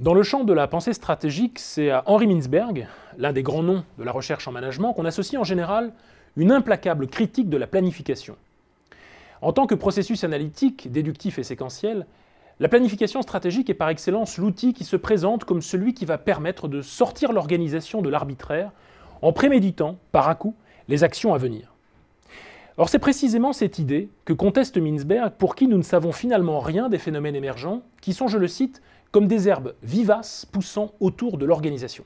Dans le champ de la pensée stratégique, c'est à Henri Mintzberg, l'un des grands noms de la recherche en management, qu'on associe en général une implacable critique de la planification. En tant que processus analytique, déductif et séquentiel, la planification stratégique est par excellence l'outil qui se présente comme celui qui va permettre de sortir l'organisation de l'arbitraire en préméditant, par à coup, les actions à venir. Or c'est précisément cette idée que conteste Minsberg, pour qui nous ne savons finalement rien des phénomènes émergents, qui sont, je le cite, comme des herbes vivaces poussant autour de l'organisation.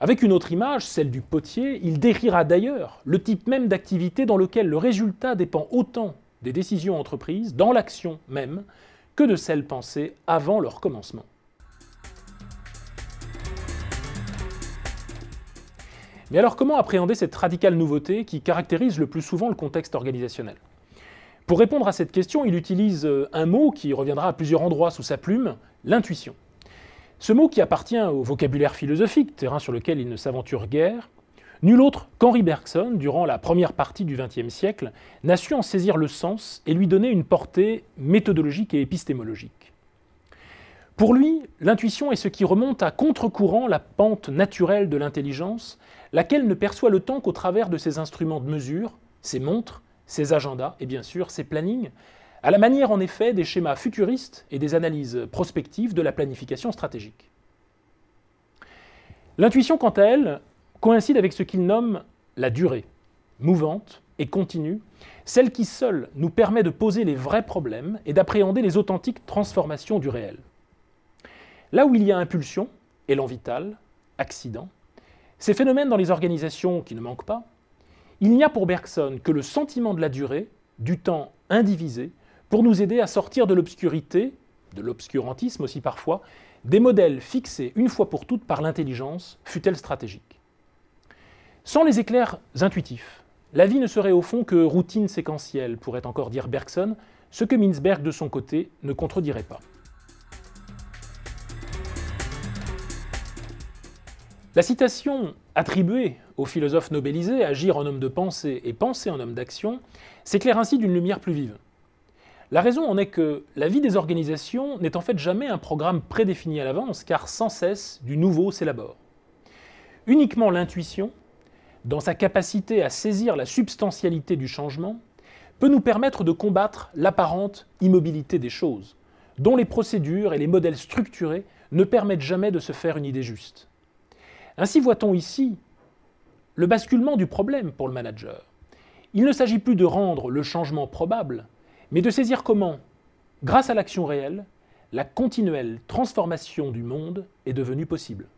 Avec une autre image, celle du potier, il décrira d'ailleurs le type même d'activité dans lequel le résultat dépend autant des décisions entreprises, dans l'action même, que de celles pensées avant leur commencement. Mais alors comment appréhender cette radicale nouveauté qui caractérise le plus souvent le contexte organisationnel Pour répondre à cette question, il utilise euh, un mot qui reviendra à plusieurs endroits sous sa plume, l'intuition. Ce mot qui appartient au vocabulaire philosophique, terrain sur lequel il ne s'aventure guère, nul autre qu'Henri Bergson, durant la première partie du XXe siècle, n'a su en saisir le sens et lui donner une portée méthodologique et épistémologique. Pour lui, l'intuition est ce qui remonte à contre-courant la pente naturelle de l'intelligence, laquelle ne perçoit le temps qu'au travers de ses instruments de mesure, ses montres, ses agendas et bien sûr ses plannings, à la manière en effet des schémas futuristes et des analyses prospectives de la planification stratégique. L'intuition, quant à elle, coïncide avec ce qu'il nomme la durée, mouvante et continue, celle qui seule nous permet de poser les vrais problèmes et d'appréhender les authentiques transformations du réel. Là où il y a impulsion, élan vital, accident, ces phénomènes dans les organisations qui ne manquent pas, il n'y a pour Bergson que le sentiment de la durée, du temps indivisé, pour nous aider à sortir de l'obscurité, de l'obscurantisme aussi parfois, des modèles fixés une fois pour toutes par l'intelligence, fût elle stratégique. Sans les éclairs intuitifs, la vie ne serait au fond que routine séquentielle, pourrait encore dire Bergson, ce que Minsberg de son côté ne contredirait pas. La citation attribuée au philosophe nobelisé Agir en homme de pensée et penser en homme d'action s'éclaire ainsi d'une lumière plus vive. La raison en est que la vie des organisations n'est en fait jamais un programme prédéfini à l'avance, car sans cesse du nouveau s'élabore. Uniquement l'intuition, dans sa capacité à saisir la substantialité du changement, peut nous permettre de combattre l'apparente immobilité des choses, dont les procédures et les modèles structurés ne permettent jamais de se faire une idée juste. Ainsi voit-on ici le basculement du problème pour le manager. Il ne s'agit plus de rendre le changement probable, mais de saisir comment, grâce à l'action réelle, la continuelle transformation du monde est devenue possible.